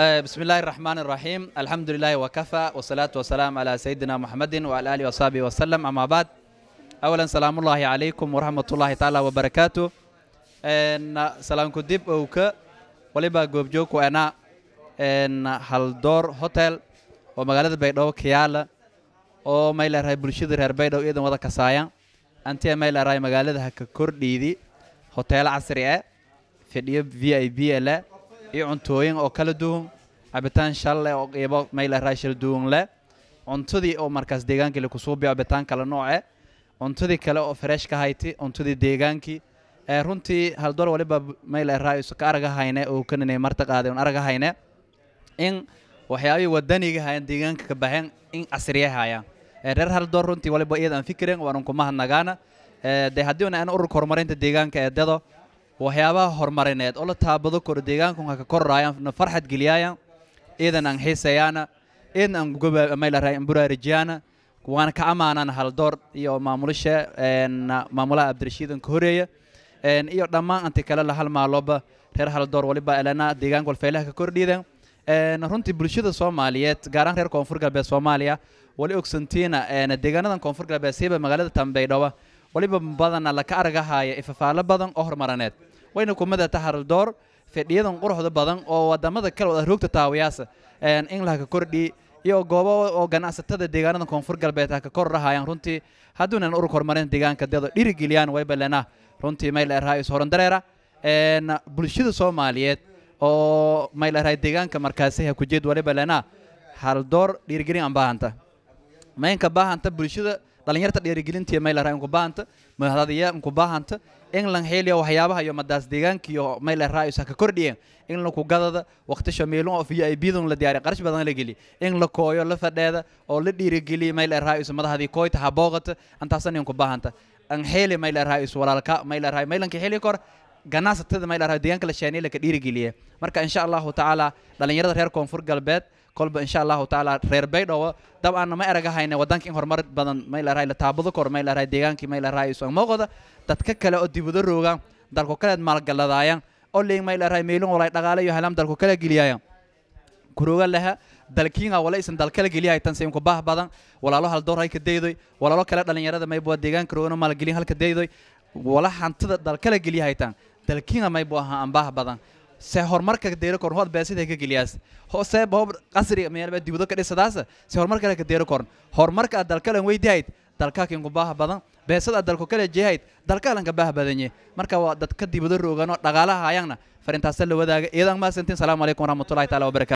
بسم الله الرحمن الرحيم الحمد لله وكفى والصلاة والسلام على سيدنا محمد وعلى آله وصحبه وسلم أما بعد أولا سلام الله عليكم ورحمة الله تعالى وبركاته إن سلام كدب أوكا ولبا جوبجوك وأنا إن هالدور هوتيل ومغالدة بيدو كيالا oo may leerahay bulshada reer baydhabo iyadan wada kasaayaan antiga may leerahay magaalada ha ka kordhiidi hoteelo casri ah fadhiyo v i b iyo cuntooyin oo kala duwan cabitaan shal leh oo qiibo maylaraa shal duwan leh cuntadii oo markaas deegaankii lakusuu biyo cabitaan kale nooce cuntadii kale oo fresh ka hayti cuntadii deegaankii eh, runtii haldoor waliba maylaraa isu ka aragahayne oo kaninay marta qaaday un aragahayne in waxyaabihii wadaniga hayan deegaanka ka baxeen in casriye hayaan eh, reer haldoor runtii waliba iyada aan fikireen waanan kuma hadnagaana eh, dee haddii una aan ururka horumarinta deegaanka ee dado waxyaabaha horumarineed oo la taabado kor deegaankunka ka korraayana farxad geliyaaya iidan aan xiisayaana iidan aan gugamaylaraamburaarijiyaana waana ka ammaanaan haldoor iyo maamulisha maamulaha abdirashiidan ka horeeya iyo dhammaan anti kale la hal maalooba reer haldoor waliba elena deegaanka walfaylaha ka kordhiida runtii bulshada soomaaliyeed gaaraan reer koonfur galbeed soomaaliya wali ogsantiina deegaanadan koonfur galbeed siiba magaalada tambaydhoba waliba badanna laka aragahaya ifafaalo badan oo horumaraneed wayna kumada taxaruldoor fadhiyadan quruxda badan oo wadamada kale wad arroogta ah taawayaasa in kordhi iyo goobo oo ganacsatada deegaanada koonfur galbeed ha ah ka korrahayaan runtii hadduunan ururka horumarinta deegaanka deedo dhirigeliyaan waybalena runtii maylerhay ishorandareera bulshada soomaaliyeed oo maylerhay deegaanka markaasayha kujeed walibalena haldoor dhiirigelin aan baahanta maynka baahanta bulshada dhalinyarta dhiirigelinta iyo maylara inkubaanta madaxdadiya inkubaahanta england xeeliya waxyaabaha iyo madaas deegaanka iyo maylara aysan ka kordhiyeen in la kugadada waqti shamiilun oo fiyo ay biidun la diyaariy qarash badan la geli in la kooyo la fadheeda oo la dhiirigeliya maylara aysan madaxdii kooyta habooqata antaasan inkubaahanta an xeeli maylara aysan walaalka maylara maylanka xeeli kor ganacsatada maydhaa deegaanka la shaaneey laka dhiirigeliya marka insha allahu tacaala dhallinyarada reer koonfur galbeed kolba insha allahu tacaala reer baydhabo dab aana ma eragahayna wadanka in horumar badan maylaa la taabado kor maylaa deegaankii maylaa ismaqoda dadka kale oo dibado rooga dalku kaleed maalgaladaaya oleng maylaa meelin walay dhaqaale iyo halam dalku kala geliyaya kuroga laha dalkiina wala isan dalkala geliyahay tansiimku baah badan walaalo hal door halka daydoy walaalo kale dhallinyarada mayba deegaanka roogana maalgelin halka daydoy wala hantida dalkala geliyahay tan dalkina may buu ahaa ambaah badan se horumarka deero korn hoad beasida ka geliyaas hose bob qasriga meelba dibado ka dhisadaasa se horumarka la ka deero korn horumarka dalkalan weydihayd dalka kingu baaha badan beesada dalku kale jeehayd dalkaalan ka baaha badanye marka waa dadka dibado rooganoo dhaqaalaha hayangna farintaasa la wadaaga iyadan maasantiin salaamu calaykum waraxmatullahi taala wabarakatu